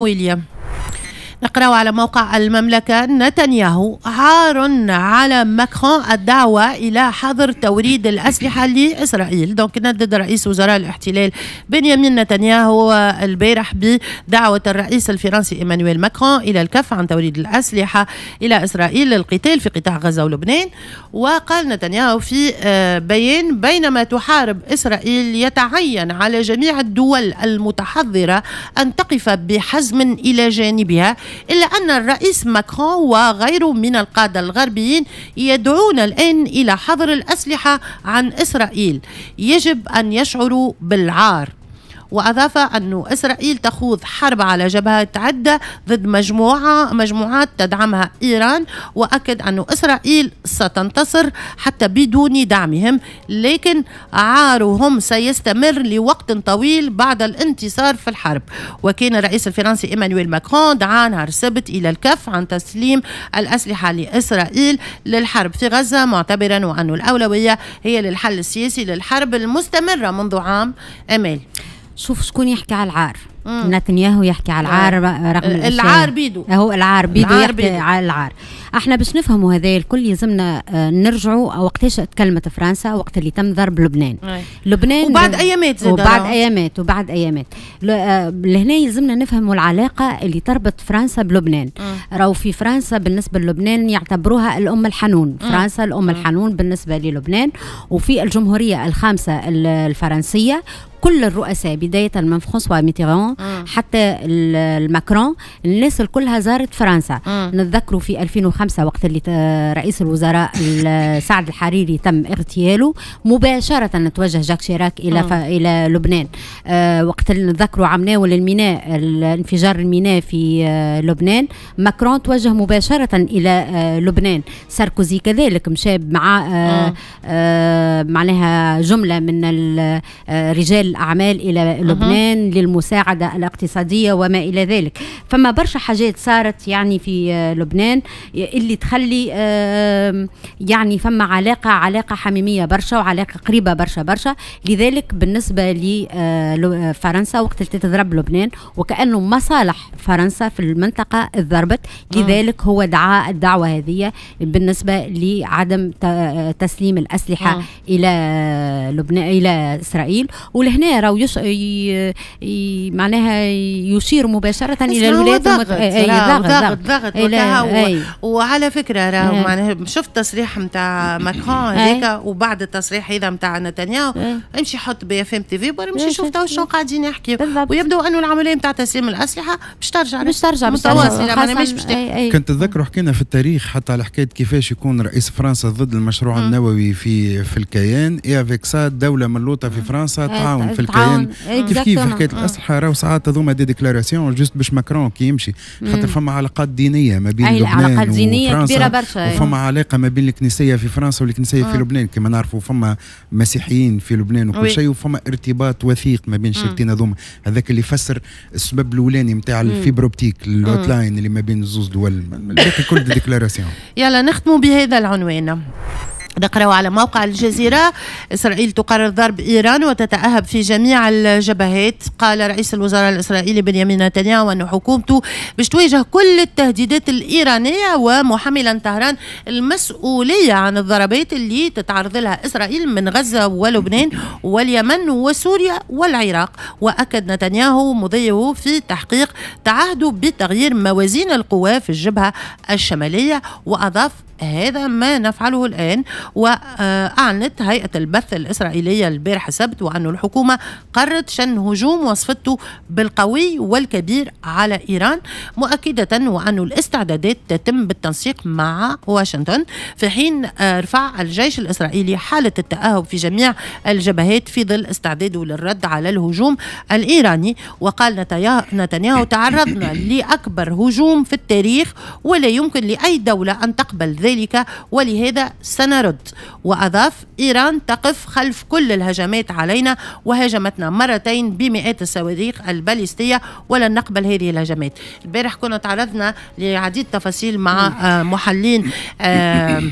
William. نقرأ على موقع المملكة نتنياهو عار على ماكرون الدعوة إلى حظر توريد الأسلحة لإسرائيل دونك ندد رئيس وزراء الاحتلال بنيامين نتنياهو البارح بدعوة الرئيس الفرنسي إيمانويل ماكرون إلى الكف عن توريد الأسلحة إلى إسرائيل للقتال في قطاع غزة ولبنان وقال نتنياهو في آه، بيان بينما تحارب إسرائيل يتعين على جميع الدول المتحضرة أن تقف بحزم إلى جانبها إلا أن الرئيس ماكرون وغيره من القادة الغربيين يدعون الآن إلى حظر الأسلحة عن إسرائيل يجب أن يشعروا بالعار وأضاف أن إسرائيل تخوض حرب على جبهات عدة ضد مجموعة مجموعات تدعمها إيران وأكد أن إسرائيل ستنتصر حتى بدون دعمهم لكن عارهم سيستمر لوقت طويل بعد الانتصار في الحرب وكان الرئيس الفرنسي إيمانويل ماكرون دعا نهار السبت إلى الكف عن تسليم الأسلحة لإسرائيل للحرب في غزة معتبرا أن الأولوية هي للحل السياسي للحرب المستمرة منذ عام أمال شوف شكون يحكي على العار نتنياهو يحكي على العار آه. رغم العار بيدو العار بيدو العار يحكي بيدو. على العار احنا باش نفهموا هذا الكل يلزمنا آه، نرجعوا وقتاش تكلمت فرنسا وقت اللي تم ضرب لبنان أي. لبنان وبعد ايامات وبعد ايامات وبعد ايامات آه، لهنا يلزمنا نفهموا العلاقه اللي تربط فرنسا بلبنان راهو في فرنسا بالنسبه للبنان يعتبروها الام الحنون فرنسا الام مم. الحنون بالنسبه للبنان وفي الجمهوريه الخامسه الفرنسيه كل الرؤساء بداية من فرانسوا ميتيران ماكرون حتى الماكرون الناس الكلها زارت فرنسا نتذكروا في 2005 وقت اللي رئيس الوزراء سعد الحريري تم اغتياله مباشرة توجه جاك شيراك إلى ف... إلى لبنان آه، وقت اللي نتذكروا عم ناول الميناء انفجار الميناء في آه، لبنان ماكرون توجه مباشرة إلى آه، لبنان ساركوزي كذلك مشى مع معناها جملة من رجال الأعمال إلى لبنان للمساعدة القاعده الاقتصادية وما إلى ذلك فما برشا حاجات صارت يعني في آه، لبنان اللي تخلي آه، يعني فما علاقة علاقة حميمية برشا وعلاقة قريبة برشا برشا لذلك بالنسبة لفرنسا آه، وقت اللي تضرب لبنان وكأنه مصالح فرنسا في المنطقة ضربت لذلك هو دعا الدعوة هذه بالنسبة لعدم تسليم الأسلحة آه. إلى لبنان إلى إسرائيل ولهنا راهو يش... ي... ي... معناها يشير مباشره الى الولايات المتحده ضغط ضغط ضغط وعلى فكره راهو معناها شفت تصريح نتاع ماكرون هذاك وبعد التصريح هذا نتاع نتنياهو امشي حط بي اف ام تي في برا امشي شوف تو شنو قاعدين يحكيوا ويبدو انه العمليه نتاع تسليم الاسلحه باش ترجع باش ترجع متواصله مش باش كنت تذكروا حكينا في التاريخ حتى على حكايه كيفاش يكون رئيس فرنسا ضد المشروع النووي في في الكيان اي افيك سا دوله ملوطه في فرنسا تعاون في الكيان كيف كيف حكايه الاسلحه راهو ساعات هذوما دي ديكلاراسيون جوست باش ماكرون كي يمشي خاطر فما علاقات دينيه ما بين أي لبنان علاقات دينيه كبيره برشا أيوة. وفما علاقه ما بين الكنيسيه في فرنسا والكنيسيه في آه. لبنان كما نعرفوا فما مسيحيين في لبنان وكل شيء وفما ارتباط وثيق ما بين الشركتين هذوما هذاك اللي يفسر السبب الاولاني نتاع اوبتيك اللوت لاين اللي ما بين الزوز دول الباقي كل ديكلاراسيون يلا نختموا بهذا العنوان نقرأ على موقع الجزيرة إسرائيل تقرر ضرب إيران وتتأهب في جميع الجبهات قال رئيس الوزراء الإسرائيلي بنيامين نتنياهو أن حكومته باش تواجه كل التهديدات الإيرانية ومحملا طهران المسؤولية عن الضربات اللي تتعرض لها إسرائيل من غزة ولبنان واليمن وسوريا والعراق وأكد نتنياهو مضيه في تحقيق تعهده بتغيير موازين القوى في الجبهة الشمالية وأضاف هذا ما نفعله الآن وأعلنت هيئة البث الإسرائيلية البارح السبت وأن الحكومة قررت شن هجوم وصفته بالقوي والكبير على إيران مؤكدة وأن الاستعدادات تتم بالتنسيق مع واشنطن في حين آه، رفع الجيش الإسرائيلي حالة التأهب في جميع الجبهات في ظل استعداده للرد على الهجوم الإيراني وقال نتنياهو تعرضنا لأكبر هجوم في التاريخ ولا يمكن لأي دولة أن تقبل ذلك ولهذا سنرد الأرض وأضاف إيران تقف خلف كل الهجمات علينا وهاجمتنا مرتين بمئات الصواريخ الباليستية ولن نقبل هذه الهجمات البارح كنا تعرضنا لعديد تفاصيل مع آه، محلين آه،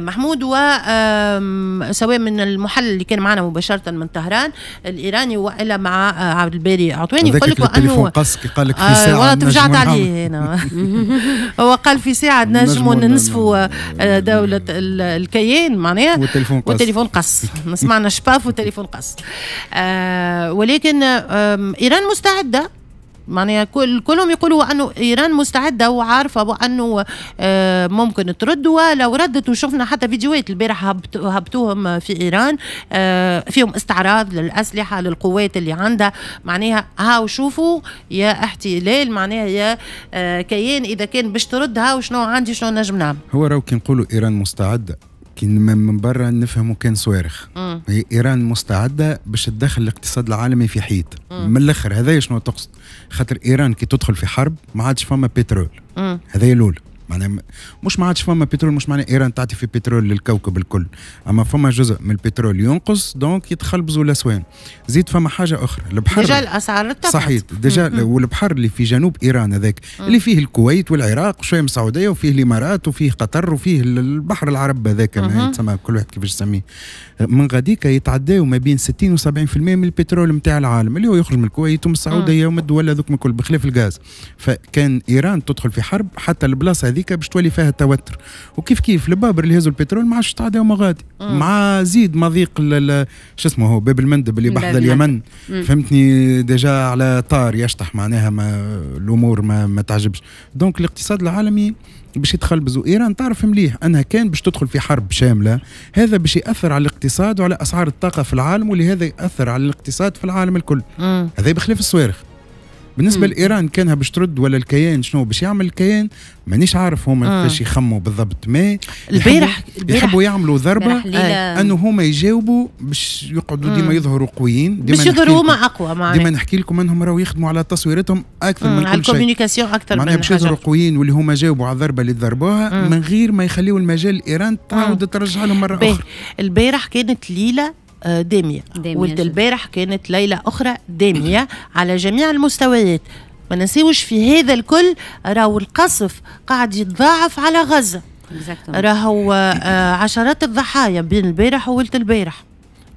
محمود وسواء من المحلل اللي كان معنا مباشره من طهران الايراني والا مع آه، عبد الباري عطواني يقول لك وانه قال لك في آه، ساعه والله تفجعت عليه هنا هو قال في ساعه نجم نصفوا آه، دوله الكيان معناها والتليفون قص والتليفون قص ما سمعنا شباف والتليفون قص ولكن ايران مستعده معناها كل كلهم يقولوا انه ايران مستعده وعارفه وانه آه، ممكن ترد ولو ردت وشفنا حتى فيديوهات البارح هبطوهم في ايران آه، فيهم استعراض للاسلحه للقوات اللي عندها معناها هاو شوفوا يا احتلال معناها يا آه، كيان اذا كان باش ترد هاو شنو عندي شنو نجم نعمل هو راهو كي نقولوا ايران مستعده كي من برا نفهمه كان صوارخ ايران مستعده باش تدخل الاقتصاد العالمي في حيط من الاخر هذا شنو تقصد خاطر ايران كي تدخل في حرب ما عادش فما بترول هذا الاول معناها مش ما عادش فما بترول مش معناها ايران تعطي في بترول للكوكب الكل اما فما جزء من البترول ينقص دونك يتخلبزوا الاسوان زيد فما حاجه اخرى البحر ديجا الاسعار ارتفعت صحيح ديجا والبحر اللي في جنوب ايران هذاك اللي فيه الكويت والعراق وشويه من السعوديه وفيه الامارات وفيه قطر وفيه البحر العرب هذاك يتسمى كل واحد كيفاش يسميه من غاديك يتعداو ما بين 60 و70% من البترول نتاع العالم اللي هو يخرج من الكويت ومن السعوديه ومن الدول هذوك من كل بخلاف الغاز فكان ايران تدخل في حرب حتى البلاصه هذيك امريكا باش تولي فيها التوتر وكيف كيف البابر اللي هزوا البترول ما عادش تعدى وما غادي مع زيد مضيق شو اسمه هو باب المندب اللي بحذا اليمن مم. فهمتني ديجا على طار يشطح معناها ما الامور ما, ما تعجبش دونك الاقتصاد العالمي باش يتخلبز وايران تعرف مليح انها كان باش تدخل في حرب شامله هذا باش ياثر على الاقتصاد وعلى اسعار الطاقه في العالم ولهذا ياثر على الاقتصاد في العالم الكل هذا بخلاف الصواريخ بالنسبه لايران كانها باش ترد ولا الكيان شنو باش يعمل الكيان مانيش عارف هما كيفاش آه. يخموا بالضبط ما البارح يحبوا يعملوا ضربه آه. انه هما يجاوبوا باش يقعدوا ديما آه. يظهروا قويين ديما باش يظهروا هما اقوى معناها ديما نحكي لكم انهم راهو يخدموا على تصويرتهم اكثر من آه، كل شيء الكوميونيكاسيون اكثر معناها باش يظهروا قويين واللي هما جاوبوا على الضربه اللي ضربوها آه. من غير ما يخليوا المجال لايران تعاود ترجع لهم مره اخرى البارح كانت ليله دامية, دامية ولد البارح كانت ليلة أخرى دامية على جميع المستويات ما نسيوش في هذا الكل راهو القصف قاعد يتضاعف على غزة راهو آه، عشرات الضحايا بين البارح وولد البارح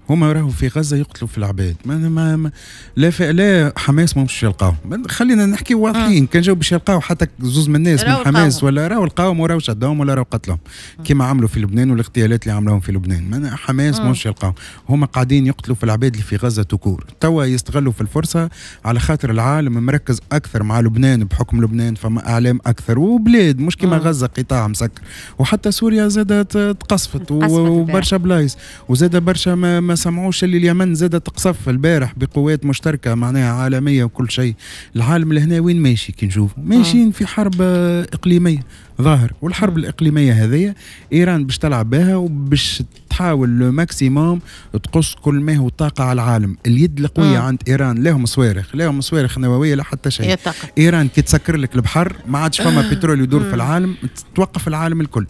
هما راهو في غزه يقتلوا في العباد ما, ما, ما لا لا حماس ما مش يلقاو خلينا نحكي واضحين آه. كان جاو باش يلقاو حتى زوز من الناس من حماس ولا راهو القاوم وراهو شدهم ولا راهو قتلهم آه. كما عملوا في لبنان والاغتيالات اللي عملوهم في لبنان ما حماس آه. مش يلقاو هما قاعدين يقتلوا في العباد اللي في غزه تكور توا يستغلوا في الفرصه على خاطر العالم مركز اكثر مع لبنان بحكم لبنان فما اعلام اكثر وبلاد مش كما غزه قطاع مسكر وحتى سوريا زادت تقصفت وبرشا بلايص وزاد برشا ما سمعوش اللي اليمن زاد تقصف البارح بقوات مشتركه معناها عالميه وكل شيء العالم لهنا وين ماشي كي نشوفوا ماشيين في حرب اقليميه ظاهر والحرب الاقليميه هذيا ايران باش تلعب بها وباش تحاول لو ماكسيموم تقص كل ما هو طاقه على العالم اليد القويه عند ايران لهم صواريخ لهم صواريخ نوويه لا حتى شيء ايران كي تسكر لك البحر ما عادش فما بترول يدور في العالم توقف العالم الكل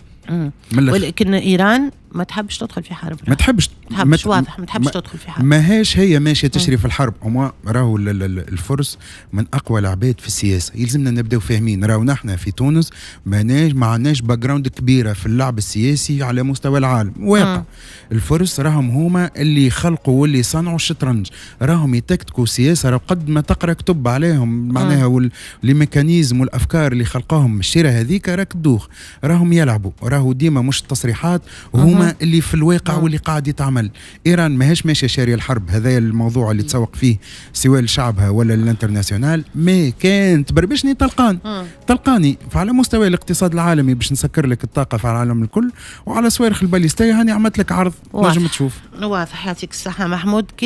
ولكن ايران ما تحبش تدخل في حرب ما تحبش ما تحبش واضح ما تحبش تدخل في حرب ماهاش هي ماشيه تشري في الحرب هما راهو الفرس من اقوى العباد في السياسه يلزمنا نبداو فاهمين راهو نحن في تونس ماناش ما عندناش باك جراوند كبيره في اللعب السياسي على مستوى العالم واقع م. الفرس راهم هما اللي خلقوا واللي صنعوا الشطرنج راهم يتكتكوا سياسه راهو قد ما تقرا كتب عليهم معناها والميكانيزم والافكار اللي خلقاهم الشيره هذيك راك دوخ راهم يلعبوا راهو ديما مش تصريحات هم هذوما نعم. اللي في الواقع مم. نعم. واللي قاعد يتعمل ايران ماهيش ماشيه شاريه الحرب هذا الموضوع اللي تسوق فيه سواء لشعبها ولا للانترناسيونال مي كان تبربشني طلقان مم. طلقاني فعلى مستوى الاقتصاد العالمي باش نسكر لك الطاقه في العالم الكل وعلى صواريخ الباليستيه هاني عملت لك عرض واضح. نجم تشوف واضح يعطيك الصحه محمود